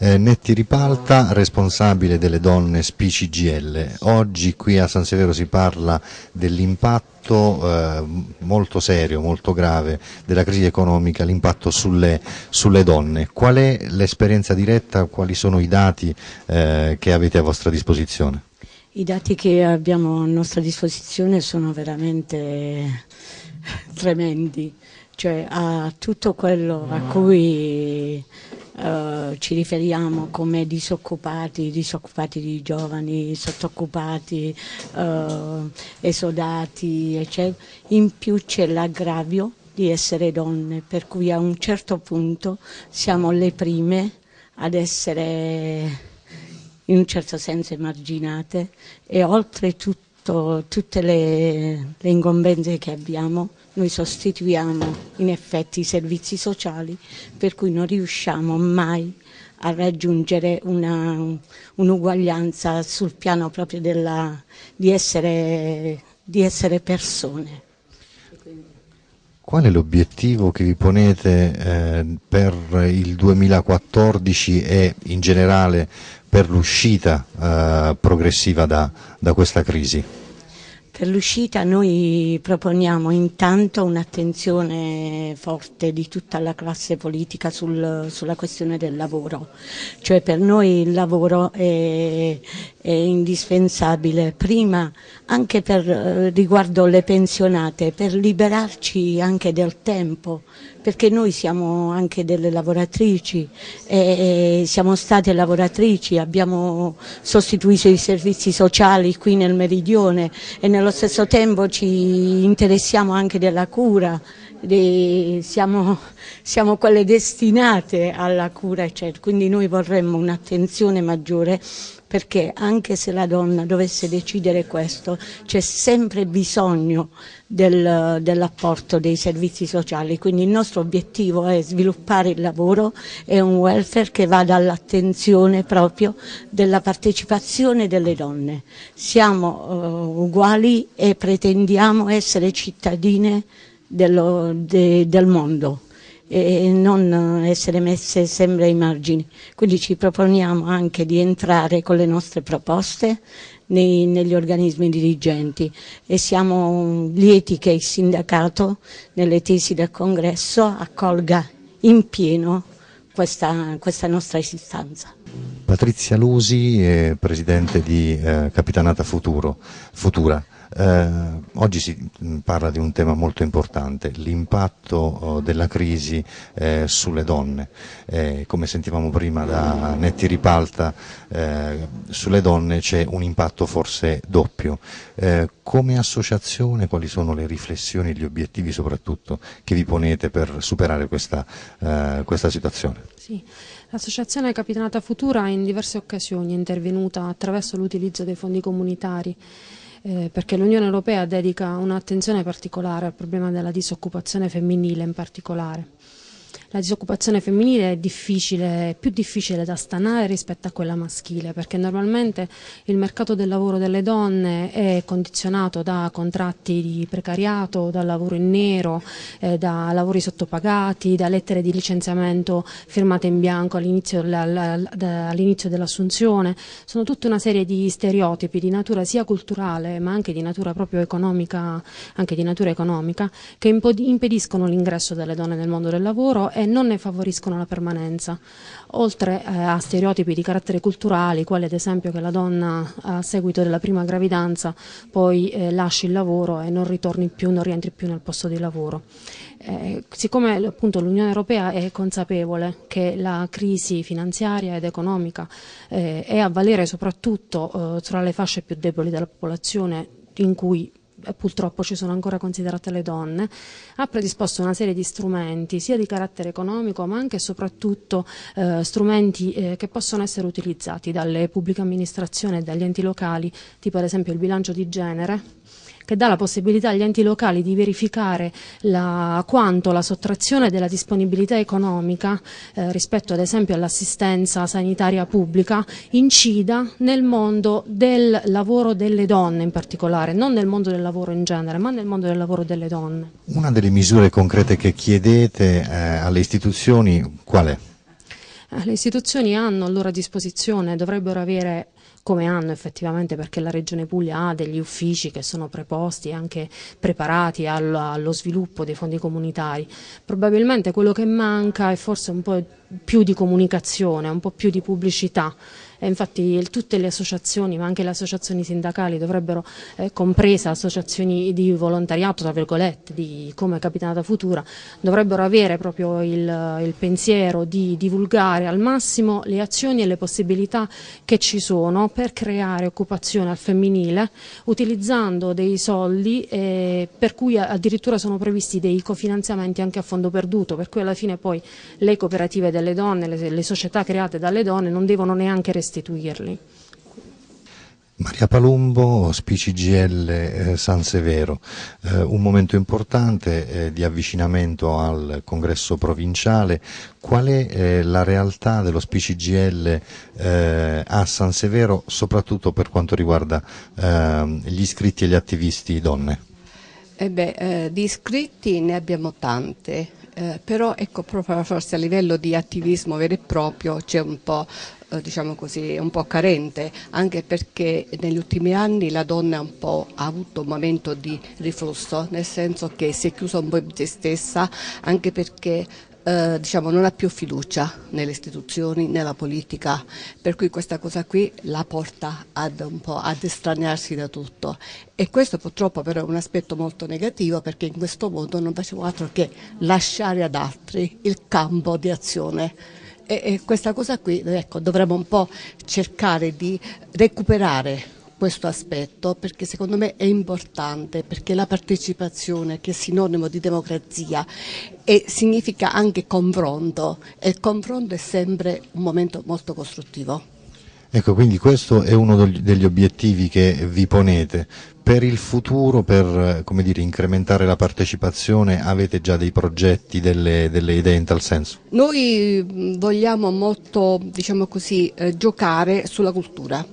Eh, Netti Ripalta, responsabile delle donne SPCGL. Oggi qui a San Severo si parla dell'impatto eh, molto serio, molto grave della crisi economica, l'impatto sulle, sulle, donne. Qual è l'esperienza diretta, quali sono i dati eh, che avete a vostra disposizione? I dati che abbiamo a nostra disposizione sono veramente tremendi, cioè a tutto quello a cui eh, ci riferiamo come disoccupati, disoccupati di giovani, sottoccupati, eh, esodati, eccetera. In più c'è l'aggravio di essere donne, per cui a un certo punto siamo le prime ad essere in un certo senso emarginate e oltretutto tutte le, le ingombenze che abbiamo noi sostituiamo in effetti i servizi sociali per cui non riusciamo mai a raggiungere un'uguaglianza sul piano proprio della, di, essere, di essere persone. Qual è l'obiettivo che vi ponete eh, per il 2014 e in generale per l'uscita eh, progressiva da, da questa crisi? Per l'uscita noi proponiamo intanto un'attenzione forte di tutta la classe politica sul, sulla questione del lavoro, cioè per noi il lavoro è, è indispensabile prima anche per, eh, riguardo le pensionate, per liberarci anche del tempo, perché noi siamo anche delle lavoratrici, e, e siamo state lavoratrici, abbiamo sostituito i servizi sociali qui nel meridione e nello stesso tempo ci interessiamo anche della cura, de, siamo, siamo, quelle destinate alla cura, eccetera. quindi noi vorremmo un'attenzione maggiore perché anche se la donna dovesse decidere questo, c'è sempre bisogno del, dell'apporto dei servizi sociali. Quindi il nostro obiettivo è sviluppare il lavoro e un welfare che vada all'attenzione proprio della partecipazione delle donne. Siamo uh, uguali e pretendiamo essere cittadine dello, de, del mondo e non eh, essere messe sempre ai margini. Quindi ci proponiamo anche di entrare con le nostre proposte nei, negli organismi dirigenti e siamo lieti che il sindacato nelle tesi del congresso accolga in pieno questa, questa nostra esistenza. Patrizia Lusi, presidente di eh, Capitanata Futuro, Futura. Eh, oggi si mm, parla di un tema molto importante, l'impatto oh, della crisi eh, sulle donne. Eh, come sentivamo prima da Netti Ripalta, eh, sulle donne c'è un impatto forse doppio. Eh, come associazione quali sono le riflessioni, gli obiettivi soprattutto che vi ponete per superare questa, questa situazione? Sì. L'associazione Capitanata Futura in diverse occasioni è intervenuta attraverso l'utilizzo dei fondi comunitari eh, perché l'Unione Europea dedica un'attenzione particolare al problema della disoccupazione femminile in particolare la disoccupazione femminile è difficile, più difficile da stanare rispetto a quella maschile, perché normalmente il mercato del lavoro delle donne è condizionato da contratti di precariato, dal lavoro in nero, eh, da lavori sottopagati, da lettere di licenziamento firmate in bianco all'inizio dell'assunzione. Sono tutta una serie di stereotipi di natura sia culturale ma anche di natura proprio economica, anche di natura economica che impediscono l'ingresso delle donne nel mondo del lavoro e non ne favoriscono la permanenza, oltre eh, a stereotipi di carattere culturale, quali ad esempio che la donna a seguito della prima gravidanza poi eh, lasci il lavoro e non ritorni più, non rientri più nel posto di lavoro. Eh, siccome appunto l'Unione Europea è consapevole che la crisi finanziaria ed economica eh, è a valere soprattutto eh, tra le fasce più deboli della popolazione in cui eh, purtroppo ci sono ancora considerate le donne, ha predisposto una serie di strumenti sia di carattere economico ma anche e soprattutto eh, strumenti eh, che possono essere utilizzati dalle pubbliche amministrazioni e dagli enti locali, tipo ad esempio il bilancio di genere, che dà la possibilità agli enti locali di verificare la, quanto la sottrazione della disponibilità economica eh, rispetto ad esempio all'assistenza sanitaria pubblica incida nel mondo del lavoro delle donne in particolare, non nel mondo del lavoro in genere, ma nel mondo del lavoro delle donne. Una delle misure concrete che chiedete eh, alle istituzioni qual è? Eh, le istituzioni hanno a loro disposizione, dovrebbero avere come hanno effettivamente perché la Regione Puglia ha degli uffici che sono preposti e anche preparati allo, allo sviluppo dei fondi comunitari. Probabilmente quello che manca è forse un po' più di comunicazione, un po' più di pubblicità. Eh, infatti tutte le associazioni, ma anche le associazioni sindacali dovrebbero, eh, compresa associazioni di volontariato, tra virgolette, di, come Capitanata Futura, dovrebbero avere proprio il, il pensiero di divulgare al massimo le azioni e le possibilità che ci sono per creare occupazione al femminile utilizzando dei soldi eh, per cui addirittura sono previsti dei cofinanziamenti anche a fondo perduto, per cui alla fine poi le cooperative delle donne, le, le società create dalle donne non devono neanche restare restituirli. Maria Palumbo, SPCGL eh, San Severo, eh, un momento importante eh, di avvicinamento al congresso provinciale, qual è eh, la realtà dello SPCGL eh, a San Severo soprattutto per quanto riguarda ehm, gli iscritti e gli attivisti donne? Eh beh, eh, di iscritti ne abbiamo tante, eh, però ecco, proprio forse a livello di attivismo vero e proprio c'è un po' Eh, diciamo così, un po' carente, anche perché negli ultimi anni la donna un po' ha avuto un momento di riflusso, nel senso che si è chiusa un po' in se stessa, anche perché eh, diciamo, non ha più fiducia nelle istituzioni, nella politica, per cui questa cosa qui la porta ad, un po' ad estraniarsi da tutto. E questo purtroppo però è un aspetto molto negativo perché in questo modo non facciamo altro che lasciare ad altri il campo di azione e, e questa cosa qui ecco, dovremmo un po' cercare di recuperare questo aspetto perché secondo me è importante perché la partecipazione che è sinonimo di democrazia e significa anche confronto e il confronto è sempre un momento molto costruttivo. Ecco, quindi questo è uno degli obiettivi che vi ponete. Per il futuro, per dire, incrementare la partecipazione, avete già dei progetti, delle, delle idee in tal senso? Noi vogliamo molto, diciamo così, eh, giocare sulla cultura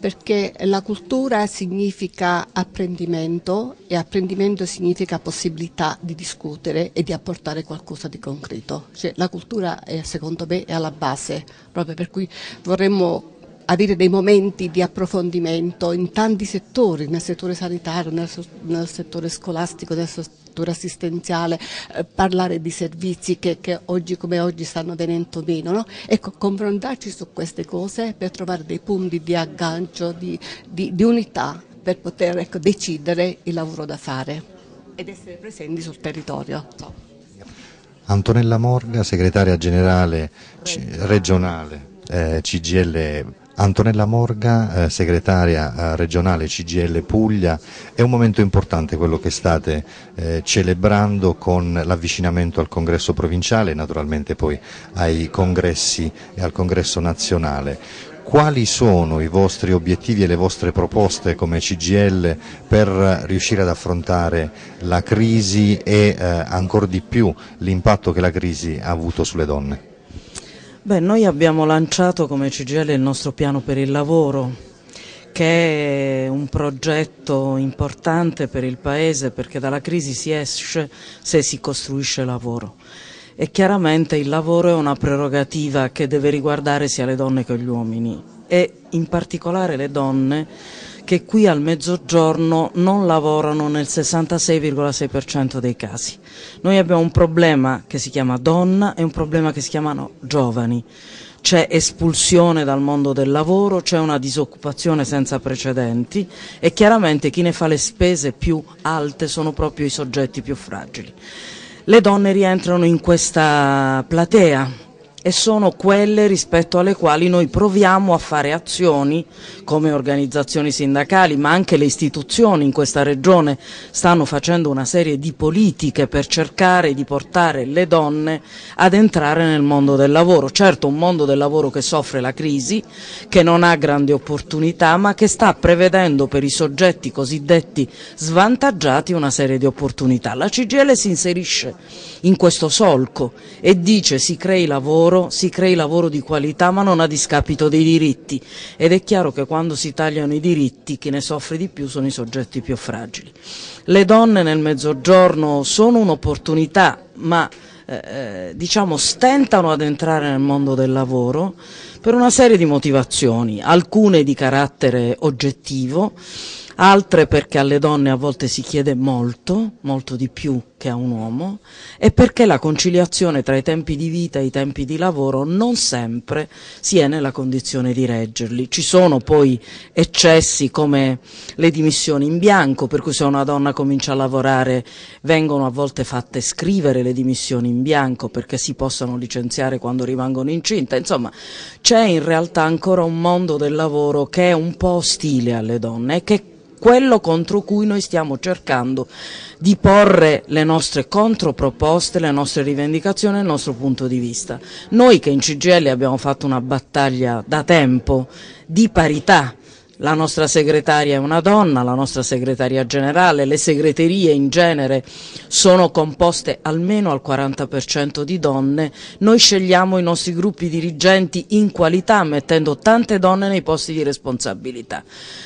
perché la cultura significa apprendimento e apprendimento significa possibilità di discutere e di apportare qualcosa di concreto. Cioè, la cultura è, secondo me è alla base, proprio per cui vorremmo avere dei momenti di approfondimento in tanti settori, nel settore sanitario, nel, nel settore scolastico, nel settore assistenziale, eh, parlare di servizi che, che, oggi come oggi stanno venendo meno. No? Ecco, confrontarci su queste cose per trovare dei punti di aggancio, di, di, di unità per poter ecco, decidere il lavoro da fare ed essere presenti sul territorio. So. Antonella Morga, segretaria generale regionale eh, CGL Antonella Morga, eh, segretaria eh, regionale CGL Puglia, è un momento importante quello che state eh, celebrando con l'avvicinamento al congresso provinciale e naturalmente poi ai congressi e al congresso nazionale. Quali sono i vostri obiettivi e le vostre proposte come CGL per riuscire ad affrontare la crisi e eh, ancora di più l'impatto che la crisi ha avuto sulle donne? Beh, noi abbiamo lanciato come CGL il nostro piano per il lavoro che è un progetto importante per il Paese perché dalla crisi si esce se si costruisce lavoro e chiaramente il lavoro è una prerogativa che deve riguardare sia le donne che gli uomini e in particolare le donne che qui al mezzogiorno non lavorano nel 66,6% dei casi. Noi abbiamo un problema che si chiama donna e un problema che si chiamano giovani. C'è espulsione dal mondo del lavoro, c'è una disoccupazione senza precedenti e chiaramente chi ne fa le spese più alte sono proprio i soggetti più fragili. Le donne rientrano in questa platea e sono quelle rispetto alle quali noi proviamo a fare azioni come organizzazioni sindacali, ma anche le istituzioni in questa regione stanno facendo una serie di politiche per cercare di portare le donne ad entrare nel mondo del lavoro. Certo un mondo del lavoro che soffre la crisi, che non ha grandi opportunità, ma che sta prevedendo per i soggetti cosiddetti svantaggiati una serie di opportunità. La CGL si inserisce in questo solco e dice si crei lavoro lavoro, si crei lavoro di qualità ma non a discapito dei diritti ed è chiaro che quando si tagliano i diritti chi ne soffre di più sono i soggetti più fragili. Le donne nel mezzogiorno sono un'opportunità ma eh, eh diciamo stentano ad entrare nel mondo del lavoro per una serie di motivazioni, alcune di carattere oggettivo, altre perché alle donne a volte si chiede molto, molto di più che a un uomo, e perché la conciliazione tra i tempi di vita e i tempi di lavoro non sempre si è nella condizione di reggerli. Ci sono poi eccessi come le dimissioni in bianco, per cui se una donna comincia a lavorare vengono a volte fatte scrivere le dimissioni in bianco perché si possano licenziare quando rimangono incinta. Insomma, c'è in realtà ancora un mondo del lavoro che è un po' ostile alle donne e che quello contro cui noi stiamo cercando di porre le nostre controproposte, le nostre rivendicazioni, il nostro punto di vista. Noi che in CGL abbiamo fatto una battaglia da tempo di parità la nostra segretaria è una donna, la nostra segretaria generale, le segreterie in genere sono composte almeno al 40% di donne, noi scegliamo i nostri gruppi dirigenti in qualità mettendo tante donne nei posti di responsabilità.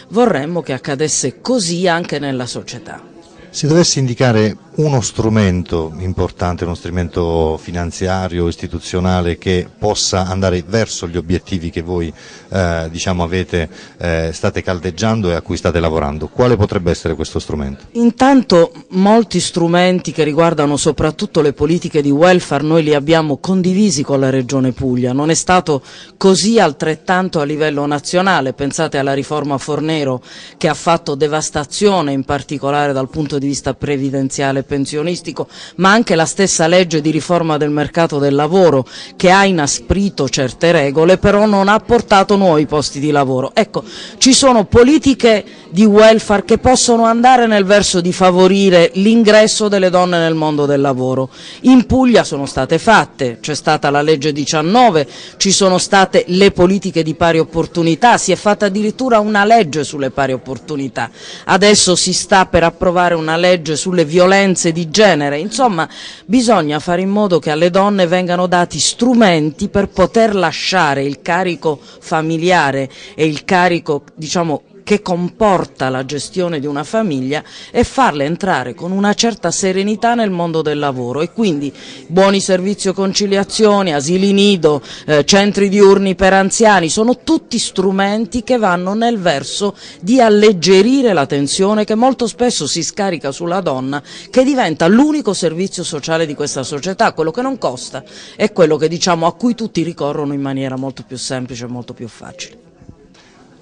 Vorremmo che accadesse così anche nella società. Se dovessi indicare uno strumento importante, uno strumento finanziario, istituzionale che possa andare verso gli obiettivi che voi eh, diciamo avete, eh, state caldeggiando e a cui state lavorando. Quale potrebbe essere questo strumento? Intanto molti strumenti che riguardano soprattutto le politiche di welfare noi li abbiamo condivisi con la Regione Puglia, non è stato così altrettanto a livello nazionale, pensate alla riforma Fornero che ha fatto devastazione in particolare dal punto di vista previdenziale pensionistico, ma anche la stessa legge di riforma del mercato del lavoro che ha inasprito certe regole, però non ha portato nuovi posti di lavoro. Ecco, ci sono politiche di welfare che possono andare nel verso di favorire l'ingresso delle donne nel mondo del lavoro. In Puglia sono state fatte, c'è stata la legge 19, ci sono state le politiche di pari opportunità, si è fatta addirittura una legge sulle pari opportunità, adesso si sta per approvare una legge sulle violenze di genere, insomma bisogna fare in modo che alle donne vengano dati strumenti per poter lasciare il carico familiare e il carico diciamo, che comporta la gestione di una famiglia e farle entrare con una certa serenità nel mondo del lavoro e quindi buoni servizi o conciliazioni, asili nido, eh, centri diurni per anziani, sono tutti strumenti che vanno nel verso di alleggerire la tensione che molto spesso si scarica sulla donna che diventa l'unico servizio sociale di questa società, quello che non costa è quello che, diciamo, a cui tutti ricorrono in maniera molto più semplice e molto più facile.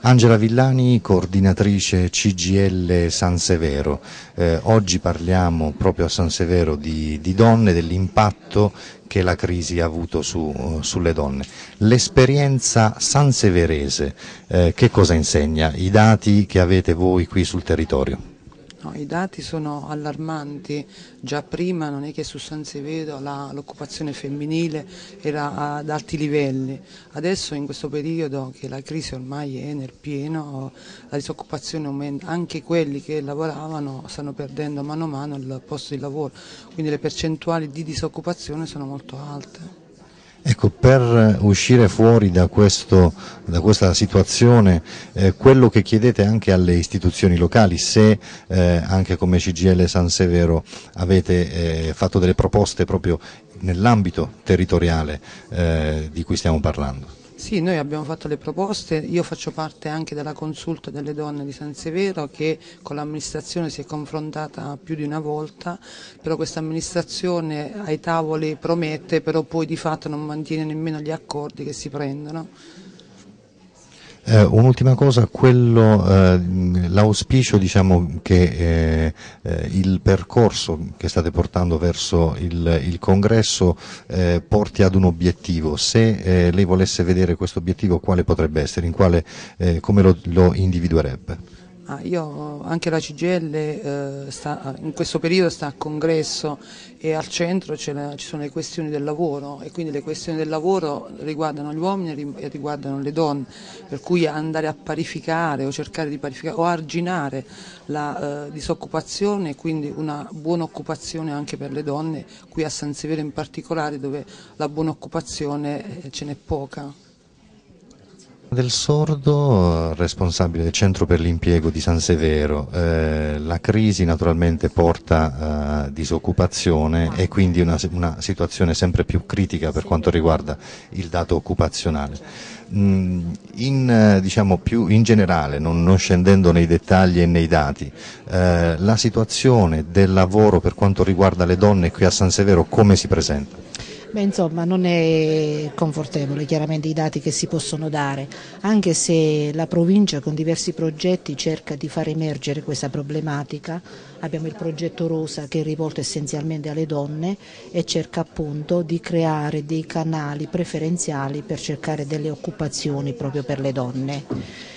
Angela Villani, coordinatrice CGL San Severo. Eh, oggi parliamo proprio a San Severo di, di donne, dell'impatto che la crisi ha avuto su, sulle donne. L'esperienza sanseverese, eh, che cosa insegna? I dati che avete voi qui sul territorio? No, I dati sono allarmanti, già prima non è che su San Sevedo l'occupazione femminile era ad alti livelli, adesso in questo periodo che la crisi ormai è nel pieno, la disoccupazione aumenta, anche quelli che lavoravano stanno perdendo mano a mano il posto di lavoro, quindi le percentuali di disoccupazione sono molto alte. Ecco, per eh, uscire fuori da, questo, da questa situazione, eh, quello che chiedete anche alle istituzioni locali, se eh, anche come CGL San Severo avete eh, fatto delle proposte proprio nell'ambito territoriale eh, di cui stiamo parlando. Sì, noi abbiamo fatto le proposte, io faccio parte anche della consulta delle donne di San Severo che con l'amministrazione si è confrontata più di una volta, però questa amministrazione ai tavoli promette, però poi di fatto non mantiene nemmeno gli accordi che si prendono. Eh, un'ultima cosa, quello, eh, l'auspicio diciamo, che eh, eh, il percorso che state portando verso il, il congresso eh, porti ad un obiettivo. Se eh, lei volesse vedere questo obiettivo, quale potrebbe essere? In Quale, come lo, lo individuerebbe? Ah, io, anche la CGL eh, sta, in questo periodo sta a congresso e al centro la, ci sono le questioni del lavoro e quindi le questioni del lavoro riguardano gli uomini e riguardano le donne, per cui andare a parificare o cercare di parificare o arginare la eh, disoccupazione e quindi una buona occupazione anche per le donne, qui a San Severo in particolare dove la buona occupazione eh, ce n'è poca del Sordo, responsabile del Centro per l'Impiego di San Severo. Eh, la crisi naturalmente porta a eh, disoccupazione ah. e quindi una, una situazione sempre più critica per quanto riguarda il dato occupazionale. Certo. Mm, in, diciamo, più in generale, non, non, scendendo nei dettagli e nei dati, eh, la situazione del lavoro per quanto riguarda le donne qui a San Severo come si presenta? Beh, insomma, non è confortevole chiaramente i dati che si possono dare, anche se la provincia con diversi progetti cerca di far emergere questa problematica. Abbiamo il progetto Rosa che è rivolto essenzialmente alle donne e cerca appunto di creare dei canali preferenziali per cercare delle occupazioni proprio per le donne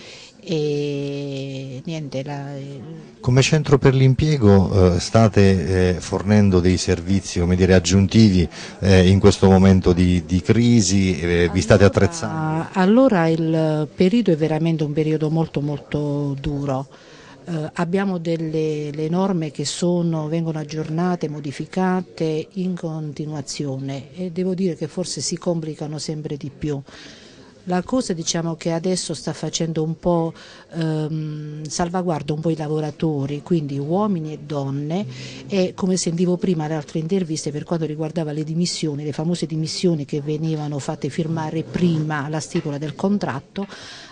e niente, la... Eh, come centro per l'impiego eh, state eh, fornendo dei servizi dire, aggiuntivi eh, in questo momento di, di crisi, eh, allora, vi state attrezzando? Allora il periodo è veramente un periodo molto molto duro. Eh, abbiamo delle norme che sono, vengono aggiornate, modificate in continuazione e devo dire che forse si complicano sempre di più. La Cosa diciamo che adesso sta facendo un po' ehm, salvaguarda un po' i lavoratori, quindi uomini e donne e come sentivo prima alle altre interviste per quanto riguardava le dimissioni, le famose dimissioni che venivano fatte firmare prima la stipula del contratto,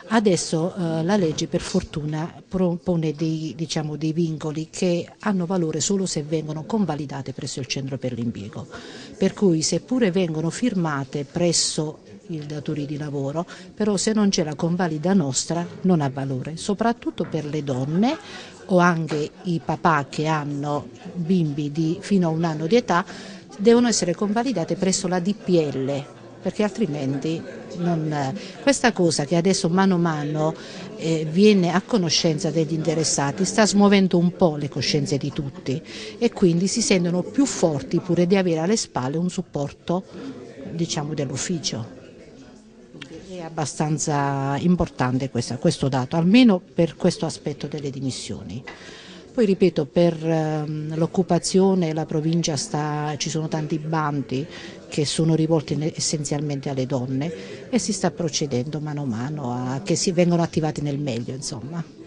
Adesso eh, la legge per fortuna propone dei, diciamo, dei, vincoli che hanno valore solo se vengono convalidate presso il centro per l'impiego, per cui seppure vengono firmate presso i datori di lavoro, però se non c'è la convalida nostra non ha valore, soprattutto per le donne o anche i papà che hanno bimbi di fino a un anno di età devono essere convalidate presso la DPL perché altrimenti non... questa cosa che adesso mano a mano eh, viene a conoscenza degli interessati sta smuovendo un po' le coscienze di tutti e quindi si sentono più forti pure di avere alle spalle un supporto diciamo, dell'ufficio abbastanza importante questa, questo dato, almeno per questo aspetto delle dimissioni. Poi ripeto, per ehm, l'occupazione la provincia sta, ci sono tanti bandi che sono rivolti essenzialmente alle donne e si sta procedendo mano a mano a, che si vengano attivati nel meglio. Insomma.